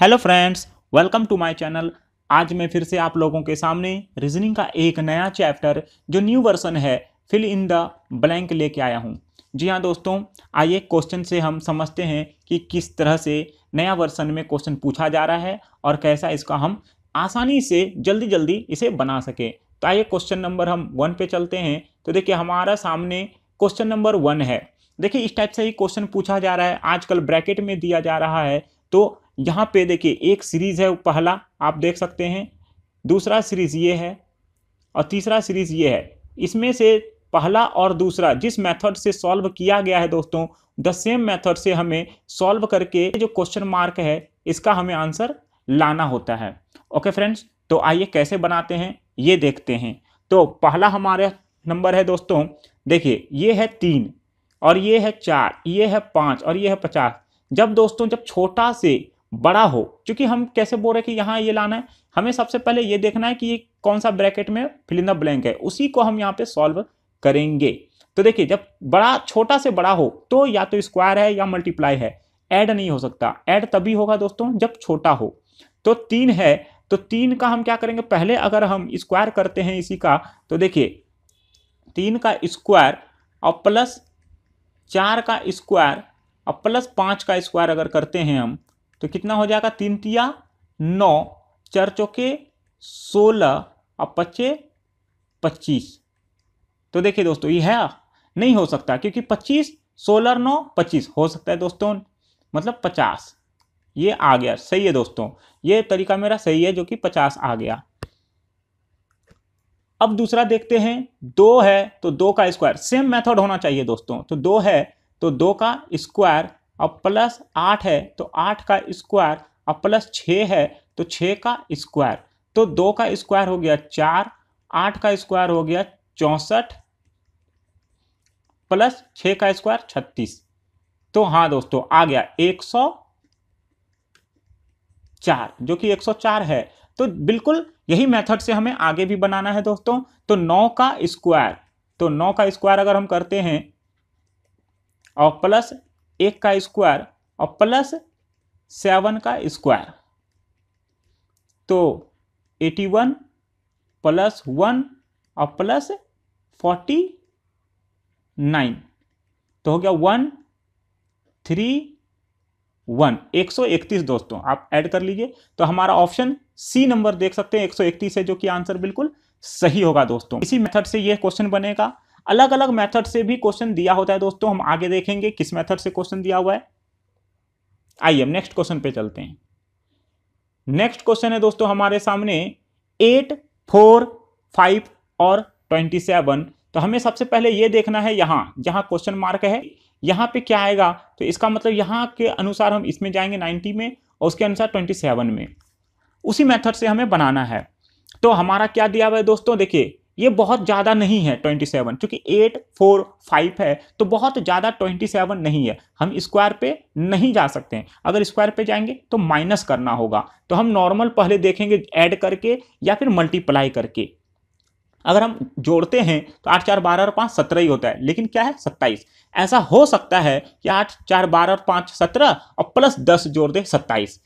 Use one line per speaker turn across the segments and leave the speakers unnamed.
hello friends welcome to my channel आज मैं फिर से आप लोगों के सामने रीजनिंग का एक नया चैप्टर जो न्यू वर्सन है फिल इन द ब्लैंक लेके आया हूँ जी हाँ दोस्तों आइए क्वेश्चन से हम समझते हैं कि किस तरह से नया वर्सन में क्वेश्चन पूछा जा रहा है और कैसा इसका हम आसानी से जल्दी जल्दी इसे बना सकें तो आइए क्वेश्चन नंबर हम वन पे चलते हैं तो देखिए हमारा सामने क्वेश्चन नंबर वन है देखिए इस टाइप से ही क्वेश्चन पूछा जा रहा है आजकल ब्रैकेट में दिया जा रहा है तो यहाँ पे देखिए एक सीरीज़ है पहला आप देख सकते हैं दूसरा सीरीज़ ये है और तीसरा सीरीज़ ये है इसमें से पहला और दूसरा जिस मेथड से सॉल्व किया गया है दोस्तों द सेम मेथड से हमें सॉल्व करके जो क्वेश्चन मार्क है इसका हमें आंसर लाना होता है ओके फ्रेंड्स तो आइए कैसे बनाते हैं ये देखते हैं तो पहला हमारा नंबर है दोस्तों देखिए ये है तीन और ये है चार ये है पाँच और ये है पचास जब दोस्तों जब छोटा से बड़ा हो क्योंकि हम कैसे बोल रहे हैं कि यहाँ ये लाना है हमें सबसे पहले ये देखना है कि ये कौन सा ब्रैकेट में फिलिंदा ब्लैंक है उसी को हम यहाँ पे सॉल्व करेंगे तो देखिए जब बड़ा छोटा से बड़ा हो तो या तो स्क्वायर है या मल्टीप्लाई है ऐड नहीं हो सकता ऐड तभी होगा दोस्तों जब छोटा हो तो तीन है तो तीन का हम क्या करेंगे पहले अगर हम स्क्वायर करते हैं इसी का तो देखिए तीन का स्क्वायर और प्लस चार का स्क्वायर और प्लस पाँच का स्क्वायर अगर करते हैं हम तो कितना हो जाएगा तीन तिया नौ चार चौके सोलह और पच्चे पच्चीस तो देखिए दोस्तों ये है नहीं हो सकता क्योंकि पच्चीस सोलह नौ पच्चीस हो सकता है दोस्तों मतलब पचास ये आ गया सही है दोस्तों ये तरीका मेरा सही है जो कि पचास आ गया अब दूसरा देखते हैं दो है तो दो का स्क्वायर सेम मेथड होना चाहिए दोस्तों तो दो है तो दो का स्क्वायर अब प्लस आठ है तो आठ का स्क्वायर अब प्लस छः है तो छः का स्क्वायर तो दो का स्क्वायर हो गया चार आठ का स्क्वायर हो गया चौंसठ प्लस छः का स्क्वायर छत्तीस तो हाँ दोस्तों आ गया एक सौ चार जो कि एक सौ चार है तो बिल्कुल यही मेथड से हमें आगे भी बनाना है दोस्तों तो नौ का स्क्वायर तो नौ का स्क्वायर अगर हम करते हैं और प्लस एक का स्क्वायर और प्लस सेवन का स्क्वायर तो एटी वन प्लस वन और प्लस फोर्टी नाइन तो हो गया वन थ्री वन एक सौ इकतीस दोस्तों आप ऐड कर लीजिए तो हमारा ऑप्शन सी नंबर देख सकते हैं एक सौ इकतीस है जो कि आंसर बिल्कुल सही होगा दोस्तों इसी मेथड से यह क्वेश्चन बनेगा अलग अलग मेथड से भी क्वेश्चन दिया होता है दोस्तों हम आगे देखेंगे किस मेथड से क्वेश्चन दिया हुआ है आइए हम नेक्स्ट क्वेश्चन पे चलते हैं नेक्स्ट क्वेश्चन है दोस्तों हमारे सामने एट फोर फाइव और ट्वेंटी सेवन तो हमें सबसे पहले यह देखना है यहाँ जहाँ क्वेश्चन मार्क है यहां पे क्या आएगा तो इसका मतलब यहाँ के अनुसार हम इसमें जाएंगे नाइन्टी में और उसके अनुसार ट्वेंटी सेवन में उसी मेथड से हमें बनाना है तो हमारा क्या दिया हुआ है दोस्तों देखिए ये बहुत ज़्यादा नहीं है 27 चूँकि एट फोर फाइव है तो बहुत ज़्यादा 27 नहीं है हम स्क्वायर पे नहीं जा सकते हैं अगर स्क्वायर पे जाएंगे तो माइनस करना होगा तो हम नॉर्मल पहले देखेंगे ऐड करके या फिर मल्टीप्लाई करके अगर हम जोड़ते हैं तो आठ चार बारह और पाँच सत्रह ही होता है लेकिन क्या है सत्ताईस ऐसा हो सकता है कि आठ चार बारह और पाँच सत्रह और प्लस दस जोड़ दे सत्ताईस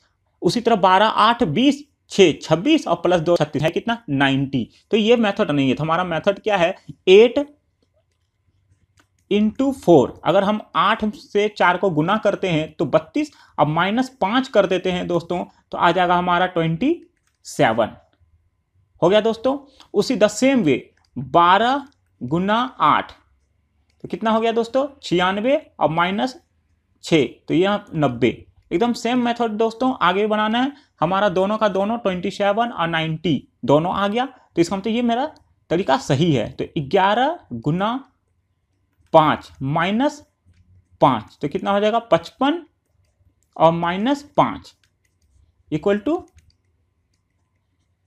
उसी तरह बारह आठ बीस छः छब्बीस और प्लस दो छत्तीस है कितना नाइन्टी तो ये मेथड नहीं है तो हमारा मेथड क्या है एट इंटू फोर अगर हम आठ से चार को गुना करते हैं तो बत्तीस अब माइनस पाँच कर देते हैं दोस्तों तो आ जाएगा हमारा ट्वेंटी सेवन हो गया दोस्तों उसी द सेम वे बारह गुना आठ तो कितना हो गया दोस्तों छियानवे और माइनस छः तो यह नब्बे एकदम सेम मेथड दोस्तों आगे बनाना है हमारा दोनों का दोनों ट्वेंटी सेवन और नाइन्टी दोनों आ गया तो इसका मतलब ये मेरा तरीका सही है तो ग्यारह गुना पाँच माइनस पाँच तो कितना हो जाएगा पचपन और माइनस पाँच इक्वल टू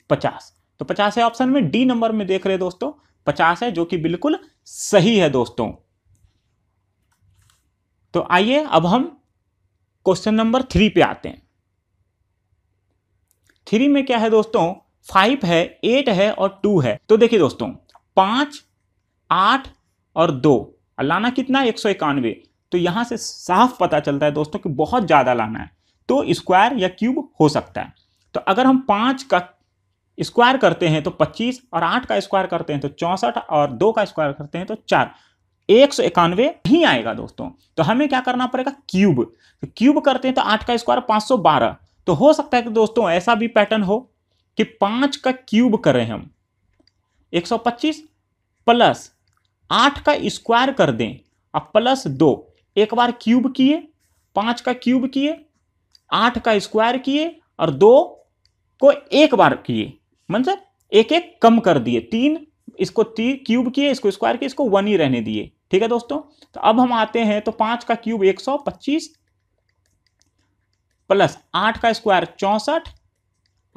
पचास तो पचास है ऑप्शन में डी नंबर में देख रहे दोस्तों पचास है जो कि बिल्कुल सही है दोस्तों तो आइए अब हम क्वेश्चन नंबर थ्री पे आते हैं थ्री में क्या है दोस्तों फाइव है एट है और टू है तो देखिए दोस्तों पांच आठ और दो लाना कितना एक सौ इक्यानवे तो यहां से साफ पता चलता है दोस्तों कि बहुत ज़्यादा लाना है तो स्क्वायर या क्यूब हो सकता है तो अगर हम पांच का स्क्वायर करते हैं तो पच्चीस और आठ का स्क्वायर करते हैं तो चौंसठ और दो का स्क्वायर करते हैं तो चार एक सौ इक्यानवे नहीं आएगा दोस्तों तो हमें क्या करना पड़ेगा क्यूब तो क्यूब करते हैं तो आठ का स्क्वायर पांच सौ बारह तो हो सकता है कि दोस्तों ऐसा भी पैटर्न हो कि पांच का क्यूब करें हम एक सौ पच्चीस प्लस आठ का स्क्वायर कर दें अब प्लस दो एक बार क्यूब किए पांच का क्यूब किए आठ का स्क्वायर किए और दो को एक बार किए मतलब एक एक कम कर दिए तीन इसको ती क्यूब किए इसको स्क्वायर किए इसको वन ही रहने दिए ठीक है दोस्तों तो अब हम आते हैं तो पांच का क्यूब एक सौ पच्चीस प्लस आठ का स्क्वायर चौंसठ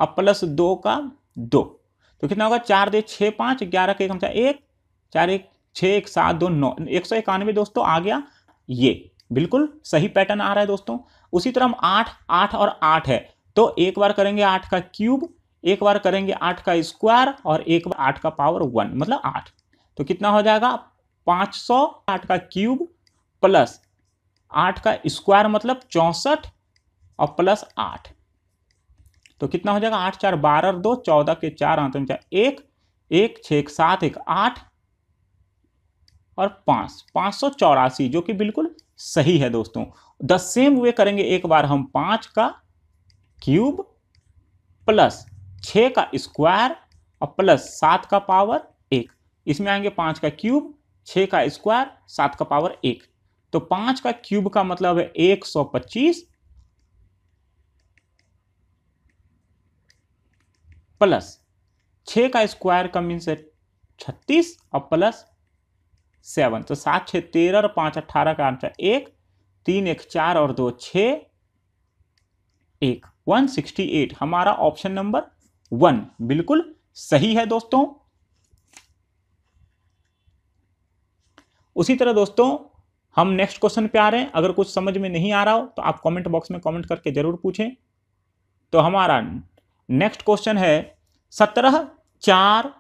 और प्लस दो का दो तो कितना होगा चार दे छः पाँच ग्यारह का एक एक चार एक छः एक सात दो नौ एक सौ इक्यानवे दोस्तों आ गया ये बिल्कुल सही पैटर्न आ रहा है दोस्तों उसी तरह हम आठ आठ और आठ है तो एक बार करेंगे आठ का क्यूब एक बार करेंगे आठ का स्क्वायर और एक बार आठ का पावर वन मतलब आठ तो कितना हो जाएगा पाँच सौ आठ का क्यूब प्लस आठ का स्क्वायर मतलब चौंसठ और प्लस आठ तो कितना हो जाएगा आठ चार बारह दो चौदह के चार अंत में चार एक एक छः एक सात एक आठ और पाँच पाँच सौ चौरासी जो कि बिल्कुल सही है दोस्तों द सेम वे करेंगे एक बार हम पाँच का क्यूब प्लस छः का स्क्वायर और प्लस सात का पावर एक इसमें आएंगे पाँच का क्यूब छः का स्क्वायर सात का पावर एक तो पाँच का क्यूब का मतलब है एक सौ पच्चीस प्लस छः का स्क्वायर का मीन्स है छत्तीस और प्लस सेवन तो सात छः तेरह और पाँच अट्ठारह का आंसर एक तीन एक चार और दो छः एक वन सिक्सटी एट हमारा ऑप्शन नंबर वन बिल्कुल सही है दोस्तों उसी तरह दोस्तों हम नेक्स्ट क्वेश्चन पे आ रहे हैं अगर कुछ समझ में नहीं आ रहा हो तो आप कमेंट बॉक्स में कमेंट करके ज़रूर पूछें तो हमारा नेक्स्ट क्वेश्चन है सत्रह चार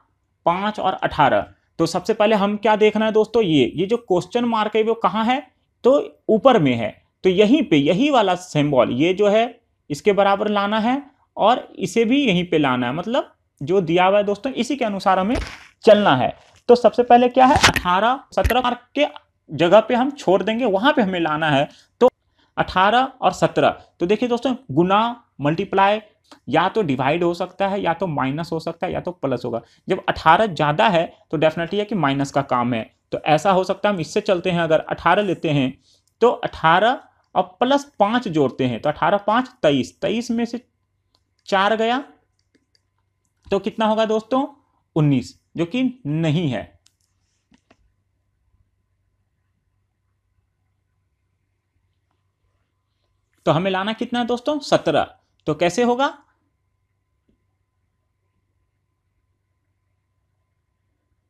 पाँच और अठारह तो सबसे पहले हम क्या देखना है दोस्तों ये ये जो क्वेश्चन मार्क है वो कहाँ है तो ऊपर में है तो यहीं पे यही वाला सिम्बॉल ये जो है इसके बराबर लाना है और इसे भी यहीं पर लाना है मतलब जो दिया हुआ है दोस्तों इसी के अनुसार हमें चलना है तो सबसे पहले क्या है अठारह सत्रह मार्क के जगह पे हम छोड़ देंगे वहां पे हमें लाना है तो अठारह और सत्रह तो देखिए दोस्तों गुना मल्टीप्लाई या तो डिवाइड हो सकता है या तो माइनस हो सकता है या तो प्लस होगा जब अठारह ज़्यादा है तो डेफिनेटली है कि माइनस का काम है तो ऐसा हो सकता है हम इससे चलते हैं अगर अठारह लेते हैं तो अठारह और प्लस पांच जोड़ते हैं तो अठारह पांच तेईस तेईस में से चार गया तो कितना होगा दोस्तों उन्नीस जो कि नहीं है तो हमें लाना कितना है दोस्तों सत्रह तो कैसे होगा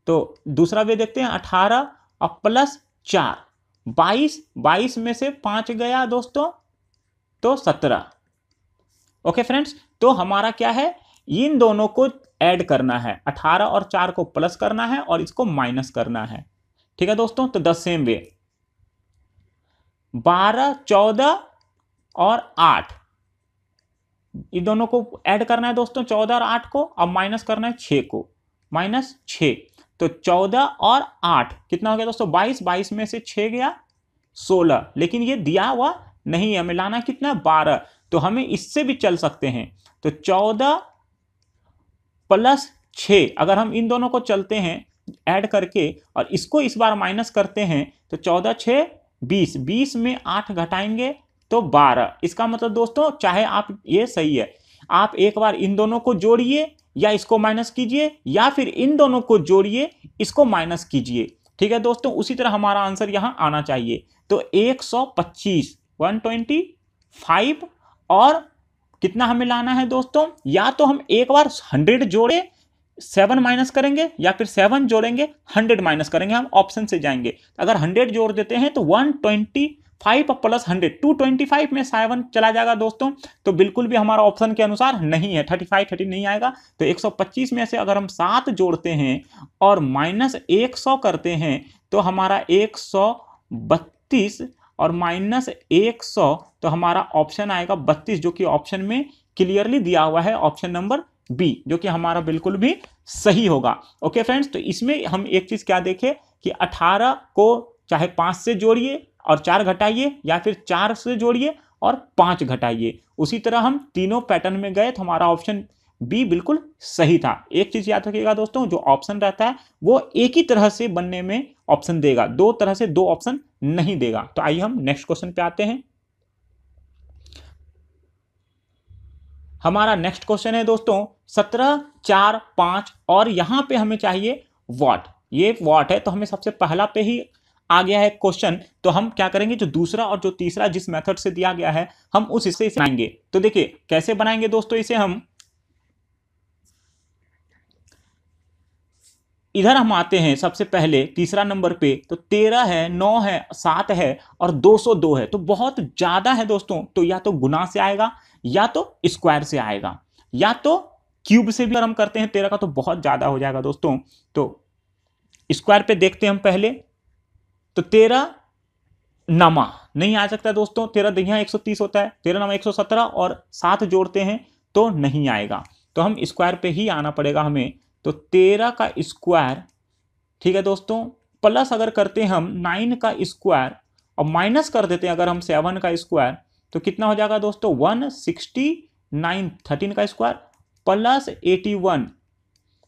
तो दूसरा वे देखते हैं अठारह और प्लस चार बाईस बाईस में से पांच गया दोस्तों तो सत्रह ओके फ्रेंड्स तो हमारा क्या है इन दोनों को ऐड करना है अठारह और चार को प्लस करना है और इसको माइनस करना है ठीक है दोस्तों तो द सेम वे बारह चौदह और आठ इन दोनों को ऐड करना है दोस्तों चौदह और आठ को और माइनस करना है छः को माइनस छ तो चौदह और आठ कितना हो गया दोस्तों बाईस बाईस में से छः गया सोलह लेकिन ये दिया हुआ नहीं है हमें लाना कितना बारह तो हमें इससे भी चल सकते हैं तो चौदह प्लस छः अगर हम इन दोनों को चलते हैं ऐड करके और इसको इस बार माइनस करते हैं तो चौदह छः बीस बीस में आठ घटाएंगे तो बारह इसका मतलब दोस्तों चाहे आप ये सही है आप एक बार इन दोनों को जोड़िए या इसको माइनस कीजिए या फिर इन दोनों को जोड़िए इसको माइनस कीजिए ठीक है दोस्तों उसी तरह हमारा आंसर यहाँ आना चाहिए तो ट्वेंटी फाइव और कितना हमें लाना है दोस्तों या तो हम एक बार हंड्रेड जोड़े सेवन माइनस करेंगे या फिर सेवन जोड़ेंगे हंड्रेड माइनस करेंगे हम ऑप्शन से जाएंगे अगर हंड्रेड जोड़ देते हैं तो one twenty five plus hundred two twenty five में सेवन चला जाएगा दोस्तों तो बिल्कुल भी हमारा ऑप्शन के अनुसार नहीं है थर्टी फाइव थर्टी नहीं आएगा तो एक सौ पच्चीस में से अगर हम सात जोड़ते हैं और माइनस एक सौ करते हैं तो हमारा एक सौ बत्तीस और माइनस एक सौ तो हमारा ऑप्शन आएगा बत्तीस जो कि ऑप्शन में क्लियरली दिया हुआ है ऑप्शन नंबर बी जो कि हमारा बिल्कुल भी सही होगा ओके फ्रेंड्स तो इसमें हम एक चीज़ क्या देखें कि अठारह को चाहे पाँच से जोड़िए और चार घटाइए या फिर चार से जोड़िए और पाँच घटाइए उसी तरह हम तीनों पैटर्न में गए तो हमारा ऑप्शन बी बिल्कुल सही था एक चीज याद रखिएगा दोस्तों जो ऑप्शन रहता है वो एक ही तरह से बनने में ऑप्शन देगा दो तरह से दो ऑप्शन नहीं देगा तो आइए हम नेक्स्ट क्वेश्चन पे आते हैं हमारा नेक्स्ट क्वेश्चन है दोस्तों सत्रह चार पांच और यहां पे हमें चाहिए वॉट ये वॉट है तो हमें सबसे पहला पे ही आ गया है क्वेश्चन तो हम क्या करेंगे जो दूसरा और जो तीसरा जिस मेथड से दिया गया है हम उस हिस्से से बनाएंगे तो देखिए कैसे बनाएंगे दोस्तों इसे हम इधर हम आते हैं सबसे पहले तीसरा नंबर पे तो तेरह है नौ है सात है और दो सौ दो है तो बहुत ज़्यादा है दोस्तों तो या तो गुना से आएगा या तो स्क्वायर से आएगा या तो क्यूब से भी हम करते हैं तेरह का तो बहुत ज़्यादा हो जाएगा दोस्तों तो स्क्वायर पे देखते हैं हम पहले तो तेरह नमा नहीं आ सकता दोस्तों तेरह दहिया एक सौ तीस होता है तेरह नमा एक सौ सत्रह और सात जोड़ते हैं तो नहीं आएगा तो हम स्क्वायर पे ही आना पड़ेगा हमें तो तेरह का स्क्वायर ठीक है दोस्तों प्लस अगर करते हैं हम नाइन का स्क्वायर और माइनस कर देते हैं अगर हम सेवन का स्क्वायर तो कितना हो जाएगा दोस्तों वन सिक्सटी नाइन थर्टीन का square plus eighty one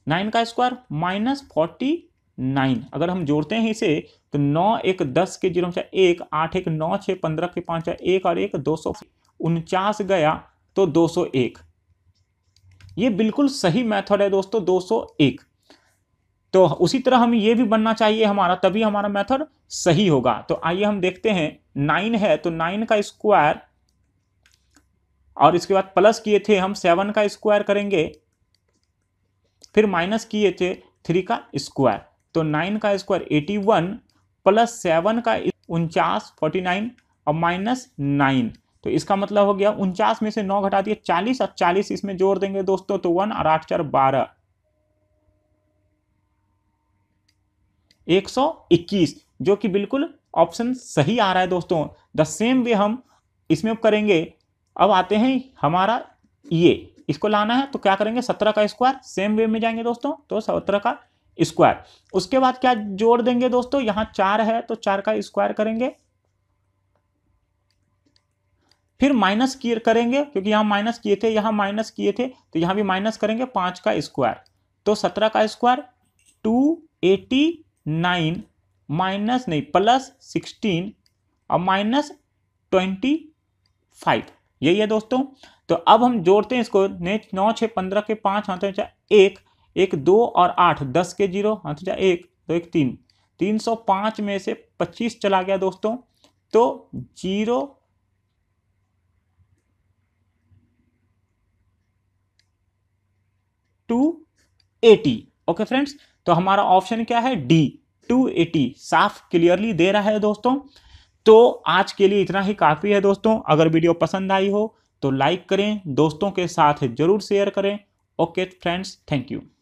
nine का स्क्वायर माइनस फोर्टी नाइन अगर हम जोड़ते हैं इसे तो नौ एक दस के जीरो चाहे एक आठ एक नौ छः पंद्रह के पाँच एक और एक दो सौ उनचास गया तो दो सौ एक ये बिल्कुल सही मेथड है दोस्तों 201 तो उसी तरह हमें ये भी बनना चाहिए हमारा तभी हमारा मेथड सही होगा तो आइए हम देखते हैं नाइन है तो नाइन का स्क्वायर और इसके बाद प्लस किए थे हम सेवन का स्क्वायर करेंगे फिर माइनस किए थे थ्री का स्क्वायर तो नाइन का square eighty one plus seven का उनचास फोर्टी नाइन और माइनस नाइन तो इसका मतलब हो गया उनचास में से नौ घटा दिए चालीस और चालीस इसमें जोड़ देंगे दोस्तों तो वन और आठ चार बारह एक सौ इक्कीस जो कि बिल्कुल ऑप्शन सही आ रहा है दोस्तों द सेम वे हम इसमें करेंगे अब आते हैं हमारा ये इसको लाना है तो क्या करेंगे सत्रह का स्क्वायर सेम वे में जाएंगे दोस्तों तो सत्रह का स्क्वायर उसके बाद क्या जोड़ देंगे दोस्तों यहाँ चार है तो चार का स्क्वायर करेंगे फिर माइनस किए करेंगे क्योंकि यहाँ माइनस किए थे यहाँ माइनस किए थे तो यहाँ भी माइनस करेंगे पाँच का स्क्वायर तो सत्रह का square two eighty nine minus नहीं प्लस सिक्सटीन और माइनस ट्वेंटी फाइव यही है दोस्तों तो अब हम जोड़ते हैं इसको नौ छः पंद्रह के पाँच हाथों तो चाहे एक एक दो और आठ दस के जीरो हाथों तो चाहे एक तो एक तीन तीन सौ पाँच में से पच्चीस चला गया दोस्तों तो जीरो एटी ओके फ्रेंड्स तो हमारा ऑप्शन क्या है डी टू एटी साफ क्लियरली दे रहा है दोस्तों तो आज के लिए इतना ही काफ़ी है दोस्तों अगर वीडियो पसंद आई हो तो लाइक करें दोस्तों के साथ ज़रूर शेयर करें ओके फ्रेंड्स थैंक यू